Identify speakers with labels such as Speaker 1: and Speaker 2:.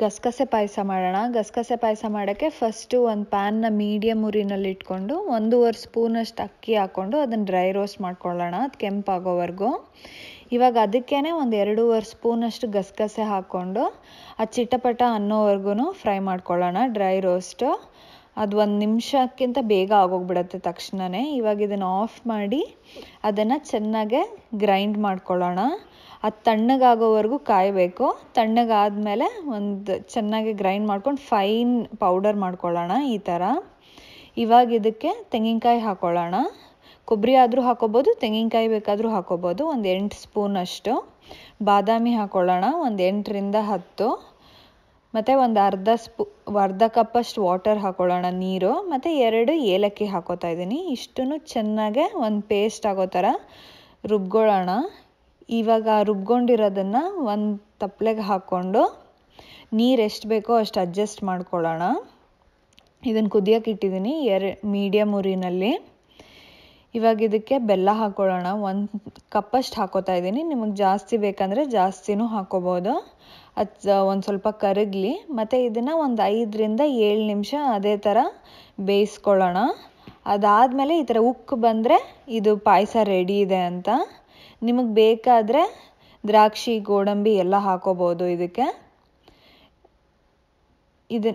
Speaker 1: ಗಸಗಸೆ ಪಾಯಸ ಮಾಡೋಣ ಗಸಗಸೆ ಪಾಯಸ ಮಾಡೋಕ್ಕೆ ಫಸ್ಟು ಒಂದು ಪ್ಯಾನ್ನ ಮೀಡಿಯಮ್ ಉರಿನಲ್ಲಿ ಇಟ್ಕೊಂಡು ಒಂದೂವರೆ ಸ್ಪೂನಷ್ಟು ಅಕ್ಕಿ ಹಾಕ್ಕೊಂಡು ಅದನ್ನು ಡ್ರೈ ರೋಸ್ಟ್ ಮಾಡ್ಕೊಳ್ಳೋಣ ಅದು ಕೆಂಪಾಗೋವರೆಗೂ ಇವಾಗ ಅದಕ್ಕೇ ಒಂದು ಎರಡೂವರೆ ಸ್ಪೂನಷ್ಟು ಗಸಗಸೆ ಹಾಕ್ಕೊಂಡು ಆ ಚಿಟ್ಟಪಟ ಅನ್ನೋವರೆಗೂ ಫ್ರೈ ಮಾಡ್ಕೊಳ್ಳೋಣ ಡ್ರೈ ರೋಸ್ಟು ಅದು ಒಂದು ನಿಮಿಷಕ್ಕಿಂತ ಬೇಗ ಆಗೋಗ್ಬಿಡತ್ತೆ ತಕ್ಷಣವೇ ಇವಾಗ ಇದನ್ನು ಆಫ್ ಮಾಡಿ ಅದನ್ನು ಚೆನ್ನಾಗೆ ಗ್ರೈಂಡ್ ಮಾಡ್ಕೊಳ್ಳೋಣ ಅದು ತಣ್ಣಗಾಗೋವರೆಗೂ ಕಾಯಬೇಕು ತಣ್ಣಗಾದಮೇಲೆ ಒಂದು ಚೆನ್ನಾಗಿ ಗ್ರೈಂಡ್ ಮಾಡ್ಕೊಂಡು ಫೈನ್ ಪೌಡರ್ ಮಾಡ್ಕೊಳ್ಳೋಣ ಈ ಥರ ಇವಾಗ ಇದಕ್ಕೆ ತೆಂಗಿನಕಾಯಿ ಹಾಕೊಳ್ಳೋಣ ಕೊಬ್ಬರಿ ಆದರೂ ಹಾಕೋಬೋದು ತೆಂಗಿನಕಾಯಿ ಬೇಕಾದರೂ ಹಾಕೋಬೋದು ಒಂದು ಎಂಟು ಸ್ಪೂನ್ ಅಷ್ಟು ಬಾದಾಮಿ ಹಾಕೊಳ್ಳೋಣ ಒಂದು ಎಂಟರಿಂದ ಹತ್ತು ಮತ್ತು ಒಂದು ಅರ್ಧ ಸ್ಪೂ ಅರ್ಧ ಕಪ್ಪಷ್ಟು ವಾಟರ್ ಹಾಕೊಳ್ಳೋಣ ನೀರು ಮತ್ತು ಎರಡು ಏಲಕ್ಕಿ ಹಾಕೋತಾ ಇದ್ದೀನಿ ಇಷ್ಟು ಚೆನ್ನಾಗೆ ಒಂದು ಪೇಸ್ಟ್ ಆಗೋ ಥರ ರುಬ್ಕೊಳ್ಳೋಣ ಇವಾಗ ರುಬ್ಕೊಂಡಿರೋದನ್ನು ಒಂದು ತಪ್ಲೆಗೆ ಹಾಕ್ಕೊಂಡು ನೀರು ಎಷ್ಟು ಬೇಕೋ ಅಷ್ಟು ಅಡ್ಜಸ್ಟ್ ಮಾಡ್ಕೊಳ್ಳೋಣ ಇದನ್ನು ಕುದಿಯೋಕೆ ಇಟ್ಟಿದ್ದೀನಿ ಎರ ಮೀಡಿಯಮ್ ಉರಿನಲ್ಲಿ ಇವಾಗ ಇದಕ್ಕೆ ಬೆಲ್ಲ ಹಾಕೊಳ್ಳೋಣ ಒಂದು ಕಪ್ಪಷ್ಟು ಹಾಕೋತಾ ಇದ್ದೀನಿ ನಿಮಗೆ ಜಾಸ್ತಿ ಬೇಕಂದರೆ ಜಾಸ್ತಿನೂ ಹಾಕೋಬೋದು ಅದು ಒಂದು ಸ್ವಲ್ಪ ಕರಗಲಿ ಮತ್ತು ಇದನ್ನು ಒಂದು ಐದರಿಂದ ಏಳು ನಿಮಿಷ ಅದೇ ಥರ ಬೇಯಿಸ್ಕೊಳ್ಳೋಣ ಅದಾದಮೇಲೆ ಈ ಥರ ಉಕ್ಕು ಬಂದರೆ ಇದು ಪಾಯಸ ರೆಡಿ ಇದೆ ಅಂತ ನಿಮಗೆ ಬೇಕಾದರೆ ದ್ರಾಕ್ಷಿ ಗೋಡಂಬಿ ಎಲ್ಲ ಹಾಕೋಬೋದು ಇದಕ್ಕೆ ಇದು